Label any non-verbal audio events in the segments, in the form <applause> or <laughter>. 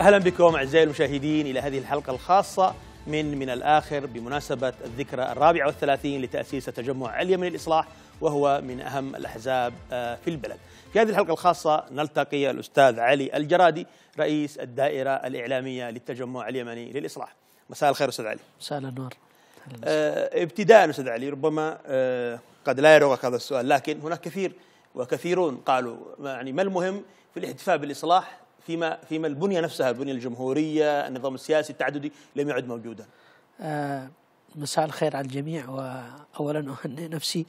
أهلا بكم أعزائي المشاهدين إلى هذه الحلقة الخاصة من من الآخر بمناسبة الذكرى الرابعة والثلاثين لتأسيس تجمع اليمن الإصلاح وهو من أهم الأحزاب آه، في البلد في هذه الحلقة الخاصة نلتقي الأستاذ علي الجرادي رئيس الدائرة الإعلامية للتجمع اليمني للإصلاح مساء الخير أستاذ علي مساء النور. آه، ابتداء أستاذ علي ربما آه، قد لا يروغك هذا السؤال لكن هناك كثير وكثيرون قالوا يعني ما المهم في الاحتفاء بالإصلاح فيما فيما البنيه نفسها البنيه الجمهوريه النظام السياسي التعددي لم يعد موجودا آه مساء الخير على الجميع وأولا أهنئ نفسي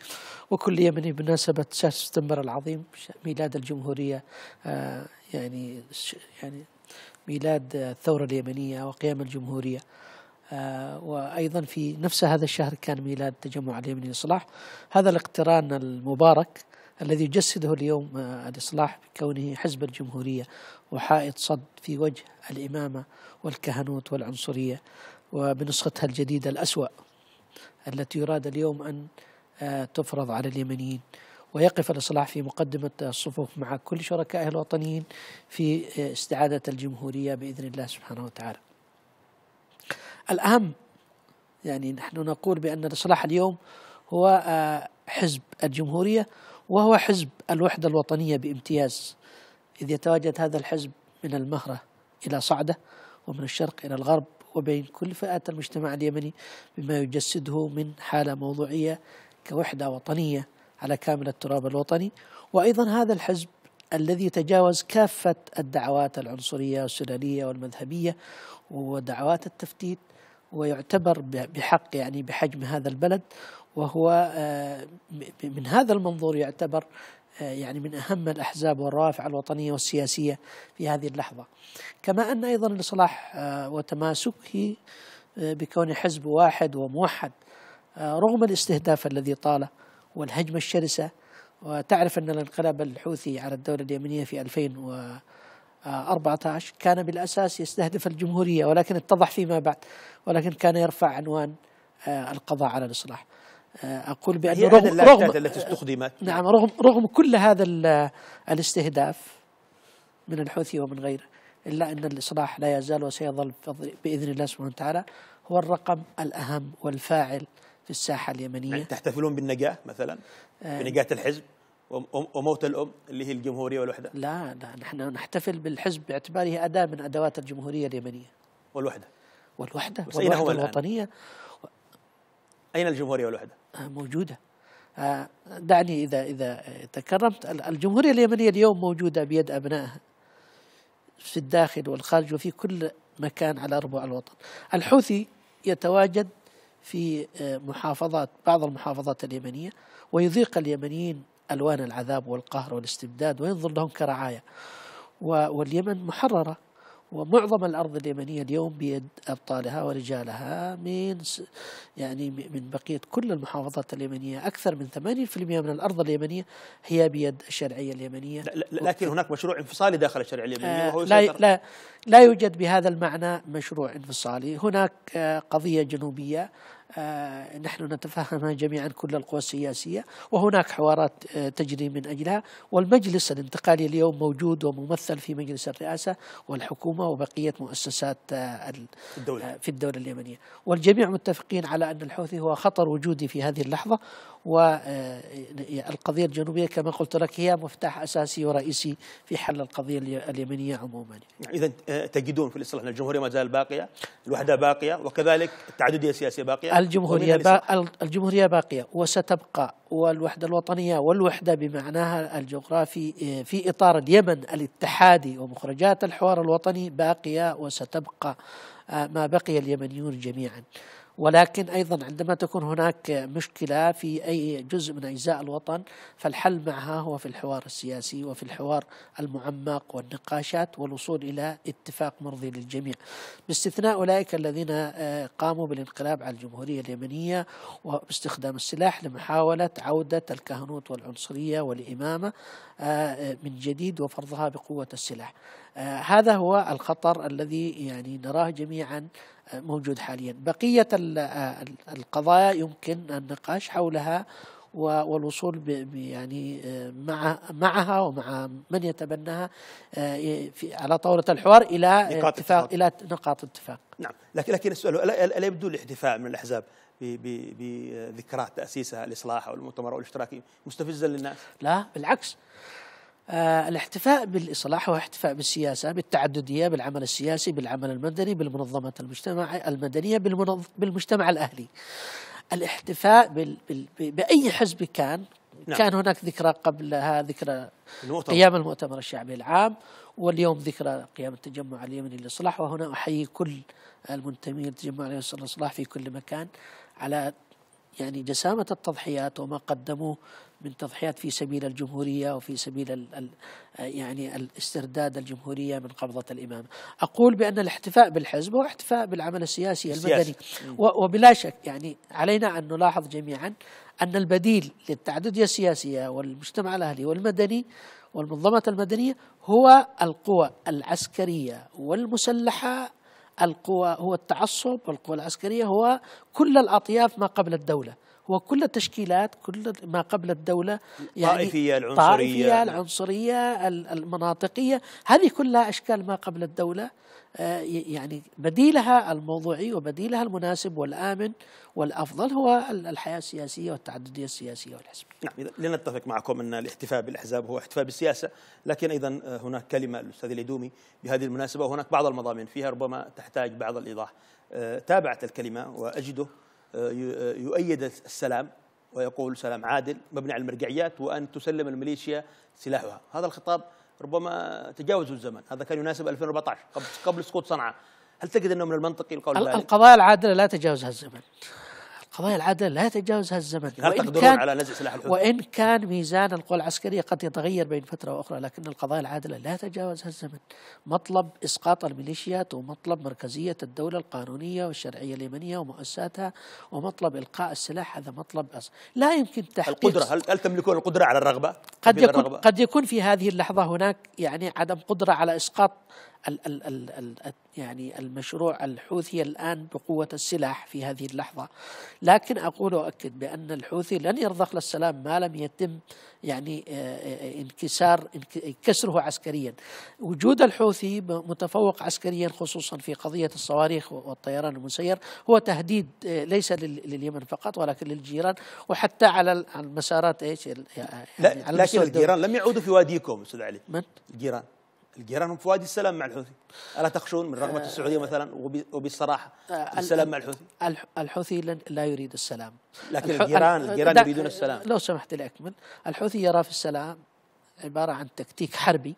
وكل يمني بمناسبة 6 سبتمبر العظيم ميلاد الجمهورية آه يعني يعني ميلاد الثورة اليمنية وقيام الجمهورية آه وأيضا في نفس هذا الشهر كان ميلاد تجمع اليمني للإصلاح هذا الاقتران المبارك الذي يجسده اليوم آه، الإصلاح بكونه حزب الجمهورية وحائط صد في وجه الإمامة والكهنوت والعنصرية وبنسختها الجديدة الأسوأ التي يراد اليوم أن آه، تفرض على اليمنيين ويقف الإصلاح في مقدمة الصفوف مع كل شركائه الوطنيين في آه، استعادة الجمهورية بإذن الله سبحانه وتعالى الأهم يعني نحن نقول بأن الإصلاح اليوم هو حزب الجمهورية وهو حزب الوحدة الوطنية بامتياز إذ يتواجد هذا الحزب من المهرة إلى صعدة ومن الشرق إلى الغرب وبين كل فئات المجتمع اليمني بما يجسده من حالة موضوعية كوحدة وطنية على كامل التراب الوطني وأيضا هذا الحزب الذي تجاوز كافة الدعوات العنصرية والسلالية والمذهبية ودعوات التفتيت ويعتبر بحق يعني بحجم هذا البلد وهو آه، من هذا المنظور يعتبر آه، يعني من أهم الأحزاب والروافع الوطنية والسياسية في هذه اللحظة كما أن أيضا لصلاح آه، وتماسكه بكون حزب واحد وموحد رغم الاستهداف الذي طال والهجمة الشرسة وتعرف أن الانقلاب الحوثي على الدولة اليمنية في 2000 14 كان بالأساس يستهدف الجمهورية ولكن اتضح فيما بعد ولكن كان يرفع عنوان آه، القضاء على الإصلاح آه، أقول بأن رغم, رغم التي استخدمت نعم رغم, رغم كل هذا الاستهداف من الحوثي ومن غيره إلا أن الإصلاح لا يزال وسيظل بإذن الله سبحانه وتعالى هو الرقم الأهم والفاعل في الساحة اليمنية يعني تحتفلون بالنجاة مثلا آه، بنجاة الحزب وموت الأم اللي هي الجمهورية والوحدة لا لا نحن نحتفل بالحزب باعتباره أداة من أدوات الجمهورية اليمنية والوحدة والوحدة والوحدة الوطنية و... أين الجمهورية والوحدة؟ آه، موجودة آه، دعني إذا إذا تكرمت الجمهورية اليمنية اليوم موجودة بيد أبنائها في الداخل والخارج وفي كل مكان على ربوع الوطن الحوثي يتواجد في آه، محافظات بعض المحافظات اليمنية ويذيق اليمنيين ألوان العذاب والقهر والاستبداد وينظر لهم كرعاية واليمن محررة ومعظم الأرض اليمنية اليوم بيد أبطالها ورجالها من يعني من بقية كل المحافظات اليمنية أكثر من 80% من الأرض اليمنية هي بيد الشرعية اليمنية لكن هناك مشروع انفصالي داخل الشرعية اليمنية آه لا, لا, لا يوجد بهذا المعنى مشروع انفصالي هناك آه، قضية جنوبية آه، نحن نتفهم جميعا كل القوى السياسية وهناك حوارات آه، تجري من أجلها والمجلس الانتقالي اليوم موجود وممثل في مجلس الرئاسة والحكومة وبقية مؤسسات آه، الدولة. في الدولة اليمنية والجميع متفقين على أن الحوثي هو خطر وجودي في هذه اللحظة والقضية الجنوبية كما قلت لك هي مفتاح أساسي ورئيسي في حل القضية اليمنية عموما إذا تجدون في الإصلاح الجمهورية ما زال باقية الوحدة باقية وكذلك التعددية السياسية باقية الجمهورية با الجمهورية باقية وستبقى والوحدة الوطنية والوحدة بمعناها الجغرافي إيه، في إطار اليمن الاتحادي ومخرجات الحوار الوطني باقية وستبقى آه، ما بقي اليمنيون جميعا ولكن أيضا عندما تكون هناك مشكلة في أي جزء من أجزاء الوطن فالحل معها هو في الحوار السياسي وفي الحوار المعمق والنقاشات والوصول إلى اتفاق مرضي للجميع باستثناء أولئك الذين آه، قاموا بالانقلاب على الجمهورية اليمنية وباستخدام السلاح لمحاولة عودة الكهنوت والعنصرية والإمامة آه، من جديد وفرضها بقوة السلاح هذا هو الخطر الذي يعني نراه جميعا آه، موجود حاليا بقية آه، القضايا يمكن النقاش حولها والوصول يعني آه، معها ومع من يتبناها على طاولة الحوار إلى نقاط اتفاق, اتفاق إلى نقاط اتفاق نعم لكن لكن السؤال ألا يبدو الاحتفاء من الأحزاب بذكرى تأسيسها الإصلاح أو المؤتمر أو الاشتراكي مستفزا للناس؟ لا بالعكس آه الاحتفاء بالإصلاح هو احتفاء بالسياسة بالتعددية بالعمل السياسي بالعمل المدني بالمنظمات المجتمع المدنية بالمنظ... بالمجتمع الأهلي الاحتفاء بال... بال... بأي حزب كان نعم. كان هناك ذكرى قبلها ذكرى المؤتمر. قيام المؤتمر الشعبي العام واليوم ذكرى قيام التجمع اليمني للإصلاح وهنا أحيي كل المنتمين للتجمع اليمني للإصلاح في كل مكان على يعني جسامة التضحيات وما قدموه من تضحيات في سبيل الجمهورية وفي سبيل الـ يعني الاسترداد الجمهورية من قبضة الإمام أقول بأن الاحتفاء بالحزب هو احتفاء بالعمل السياسي المدني وبلا شك يعني علينا أن نلاحظ جميعا أن البديل للتعددية السياسية والمجتمع الأهلي والمدني والمنظمات المدنية هو القوى العسكرية والمسلحة القوى هو التعصب والقوى العسكرية هو كل الأطياف ما قبل الدولة وكل التشكيلات كل ما قبل الدولة يعني الطائفية العنصرية الطائفية العنصرية المناطقية هذه كلها أشكال ما قبل الدولة آه، يعني بديلها الموضوعي وبديلها المناسب والآمن والأفضل هو الحياة السياسية والتعددية السياسية والحزب نعم لنتفق معكم أن الاحتفاء بالأحزاب هو احتفاء بالسياسة لكن أيضا آه، هناك كلمة الأستاذ اليدومي بهذه المناسبة وهناك بعض المضامين فيها ربما تحتاج بعض الإيضاح آه، تابعت الكلمة وأجده آه، آه، يؤيد السلام ويقول سلام عادل مبني على المرجعيات وأن تسلم الميليشيا سلاحها هذا الخطاب ربما تجاوزوا الزمن هذا كان يناسب 2014 قبل سقوط صنعاء هل تجد أنه من المنطقي القول القضايا العادلة لا تجاوزها الزمن قضايا العدل لا يتجاوزها الزمن هل وإن تقدرون كان على نزع سلاح الحكم؟ وإن كان ميزان القوى العسكرية قد يتغير بين فترة وأخرى لكن القضايا العادلة لا يتجاوزها الزمن مطلب إسقاط الميليشيات ومطلب مركزية الدولة القانونية والشرعية اليمنية ومؤسساتها ومطلب إلقاء السلاح هذا مطلب أصل لا يمكن تحقيق القدرة هل, هل تملكون القدرة على الرغبة؟ قد يكون, الرغبة؟ قد يكون في هذه اللحظة هناك يعني عدم قدرة على إسقاط ال ال ال الـ يعني المشروع الحوثي الآن بقوة السلاح في هذه اللحظة لكن أقول وأكد بأن الحوثي لن يرضخ للسلام ما لم يتم يعني آه، آه، انكسار كسره عسكريا وجود الحوثي متفوق عسكريا خصوصا في قضية الصواريخ والطيران المسير هو تهديد آه، ليس لليمن فقط ولكن للجيران وحتى على المسارات ايش يعني لكن الجيران لم يعودوا في واديكم استاذ علي من الجيران الجيران في وادي السلام مع الحوثي الا تخشون من رغبه آه، السعوديه مثلا وبالصراحه آه، السلام مع الحوثي الحوثي لا يريد السلام لكن الجيران الجيران يريدون السلام لو سمحت لي اكمل الحوثي يرى في السلام عباره عن تكتيك حربي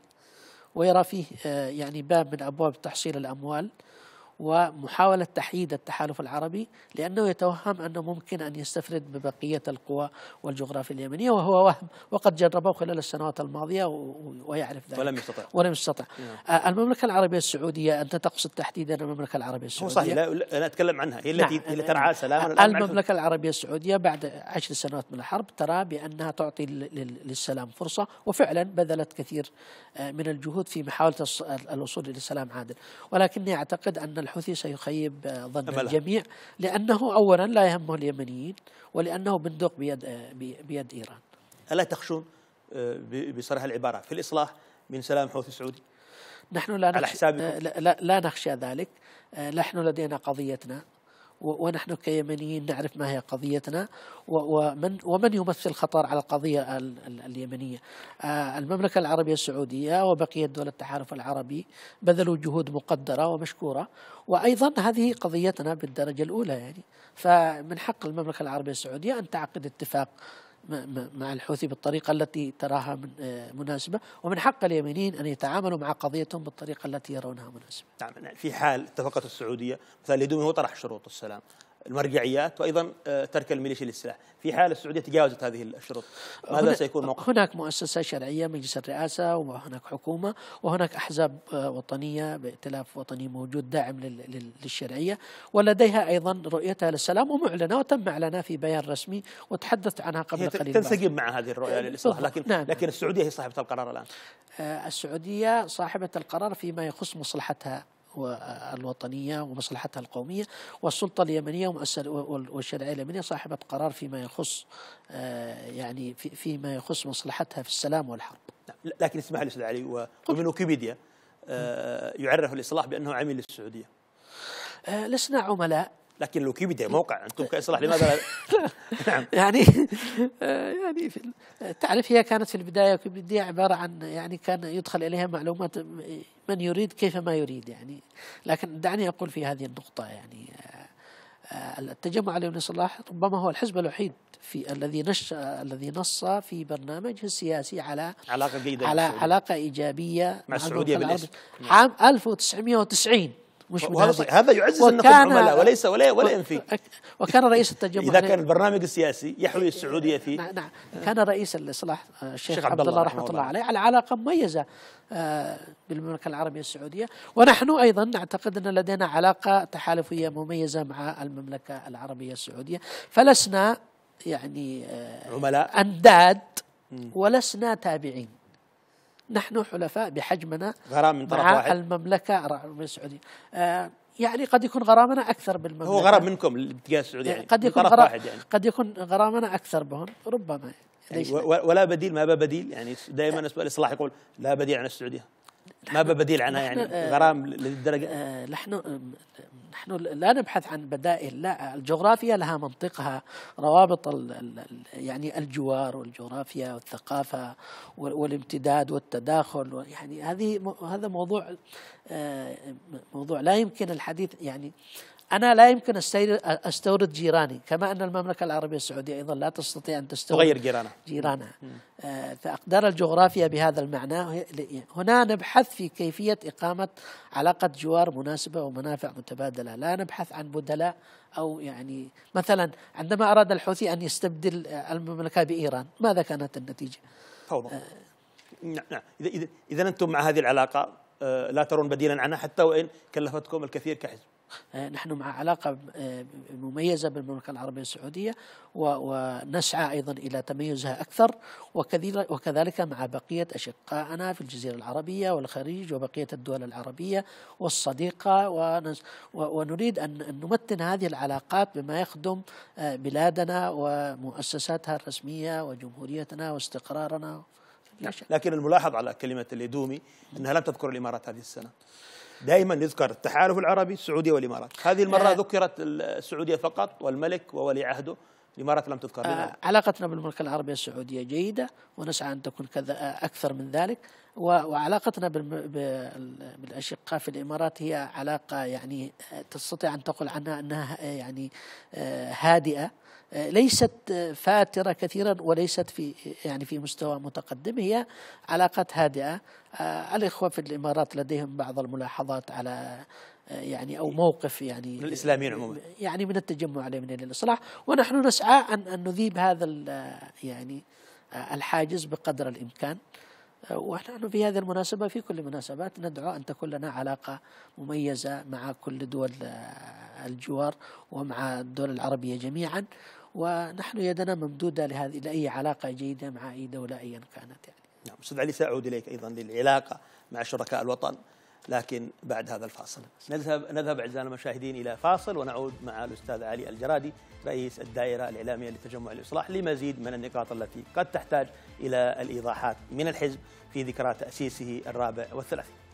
ويرى فيه آه، يعني باب من ابواب تحصيل الاموال ومحاولة تحييد التحالف العربي لأنه يتوهم أنه ممكن أن يستفرد ببقية القوى والجغرافيا اليمنية وهو وهم وقد جربه خلال السنوات الماضية ويعرف ذلك ولم يستطع ولم يستطع نعم. آه، المملكة العربية السعودية أنت تقصد تحديدا المملكة العربية السعودية هو صحيح لا أنا أتكلم عنها هي التي نعم ترعى سلاما المملكة العربية السعودية بعد عشر سنوات من الحرب ترى بأنها تعطي للسلام فرصة وفعلا بذلت كثير آه، من الجهود في محاولة الوصول إلى سلام عادل ولكني أعتقد أن الحوثي سيخيب ظن أملها. الجميع لأنه أولا لا يهمه اليمنيين ولأنه بندق بيد, بيد إيران ألا تخشون آه، بصراحة العبارة في الإصلاح من سلام حوثي سعودي نحن لا, على حسابكم؟ لا, لا نخشى ذلك آه، نحن لدينا قضيتنا ونحن كيمنيين نعرف ما هي قضيتنا ومن ومن يمثل خطر على القضيه اليمنيه آه، المملكه العربيه السعوديه وبقيه دول التحالف العربي بذلوا جهود مقدره ومشكوره وايضا هذه قضيتنا بالدرجه الاولى يعني فمن حق المملكه العربيه السعوديه ان تعقد اتفاق مع الحوثي بالطريقة التي تراها من آه، مناسبة ومن حق اليمنيين أن يتعاملوا مع قضيتهم بالطريقة التي يرونها مناسبة نعم، في حال اتفقت السعودية مثلا هو طرح شروط السلام المرجعيات وايضا آه، ترك الميليشيا للسلاح، في حال السعوديه تجاوزت هذه الشروط ماذا سيكون موقف؟ هناك مؤسسه شرعيه مجلس الرئاسه وهناك حكومه وهناك احزاب آه، وطنيه بائتلاف وطني موجود داعم للشرعيه ولديها ايضا رؤيتها للسلام ومعلنه وتم اعلانها في بيان رسمي وتحدثت عنها قبل قليل تنسجم مع هذه الرؤيه للاصلاح لكن نعم. لكن السعوديه هي صاحبه القرار الان آه، السعوديه صاحبه القرار فيما يخص مصلحتها والوطنية ومصلحتها القومية والسلطة اليمنية والشرعية اليمنية صاحبة قرار فيما يخص آه، يعني فيما يخص مصلحتها في السلام والحرب لكن اسمح لي أستاذ علي ومن ويكيبيديا آه، يعرف الإصلاح بأنه عميل للسعودية آه، لسنا عملاء لكن الويكيبيديا موقع انتم كاصلاح لماذا <laughs> نعم يعني يعني تعرف هي كانت في البدايه ويكيبيديا عباره عن يعني كان يدخل اليها معلومات من يريد كيف ما يريد يعني لكن دعني أقول في هذه النقطة يعني آه، آه، التجمع اليمني صلاح ربما هو الحزب الوحيد في الذي نش الذي نص في برنامجه السياسي على علاقه جيده على علاقه ايجابيه مع السعوديه بالاسم عام 1990 مش وهذا هذا يعزز النقد العملاء وليس ولا ولا ينفيك وكان رئيس التجمع اذا كان البرنامج السياسي يحوي السعوديه فيه نعم نعم كان رئيس الاصلاح آه، الشيخ عبد الله رحمه الله عليه على علاقه مميزه آه، بالمملكة العربية السعودية ونحن أيضا نعتقد أن لدينا علاقة تحالفية مميزة مع المملكة العربية السعودية فلسنا يعني آه، عملاء أنداد ولسنا تابعين نحن حلفاء بحجمنا غرام من طرف مع واحد. المملكة العربيه السعودية آه، يعني قد يكون غرامنا اكثر بالمملكه هو غرام منكم الاتجاه السعودي إيه، يعني قد يكون غرام واحد يعني قد يكون غرامنا اكثر بهم ربما يعني, يعني ولا بديل ما بديل يعني دائما اسال الاصلاح يقول لا بديل عن السعوديه ما بديل عنها يعني آه، غرام للدرجه آه، نحن نحن لا نبحث عن بدائل لا الجغرافيا لها منطقها روابط الـ الـ يعني الجوار والجغرافيا والثقافة والامتداد والتداخل يعني هذه هذا موضوع آه، موضوع لا يمكن الحديث يعني أنا لا يمكن أستورد جيراني كما أن المملكة العربية السعودية أيضا لا تستطيع أن تستورد تغير جيرانها جيرانها آه، فأقدار الجغرافيا بهذا المعنى هنا نبحث في كيفية إقامة علاقة جوار مناسبة ومنافع متبادلة لا نبحث عن بدلاء أو يعني مثلا عندما أراد الحوثي أن يستبدل آه، المملكة بإيران ماذا كانت النتيجة؟ فوضى آه. نعم نعم إذا أنتم مع هذه العلاقة لا ترون بديلا عنها حتى وإن كلفتكم الكثير كحزب آه، نحن مع علاقة آه، مميزة بالمملكة العربية السعودية ونسعى أيضا إلى تميزها أكثر وكذلك مع بقية أشقائنا في الجزيرة العربية والخليج وبقية الدول العربية والصديقة ونريد أن نمتن هذه العلاقات بما يخدم آه، بلادنا ومؤسساتها الرسمية وجمهوريتنا واستقرارنا لكن الملاحظ على كلمة اليدومي أنها لم تذكر الإمارات هذه السنة دائما يذكر التحالف العربي السعوديه والامارات هذه المره آه. ذكرت السعوديه فقط والملك وولي عهده الإمارات لم تذكر آه علاقتنا بالمملكة العربية السعودية جيدة ونسعى أن تكون كذا آه، أكثر من ذلك وعلاقتنا بالأشقاء في الإمارات هي علاقة يعني آه، تستطيع أن تقول عنها أنها آه، يعني هادئة ليست فاترة كثيرا وليست في يعني في مستوى متقدم هي علاقات هادئة الإخوة في الإمارات لديهم بعض الملاحظات على يعني او موقف يعني من الاسلاميين عموما يعني من التجمع عليه من الاصلاح ونحن نسعى ان ان نذيب هذا يعني الحاجز بقدر الامكان ونحن في هذه المناسبة في كل المناسبات ندعو أن تكون لنا علاقة مميزة مع كل دول الجوار ومع الدول العربية جميعا ونحن يدنا ممدودة لهذه لأي علاقة جيدة مع أي دولة أيا كانت يعني نعم أستاذ علي سأعود إليك أيضا للعلاقة مع شركاء الوطن لكن بعد هذا الفاصل نذهب نذهب اعزائنا المشاهدين الى فاصل ونعود مع الاستاذ علي الجرادي رئيس الدائره الاعلاميه لتجمع الاصلاح لمزيد من النقاط التي قد تحتاج الى الايضاحات من الحزب في ذكرى تاسيسه الرابع والثلاثين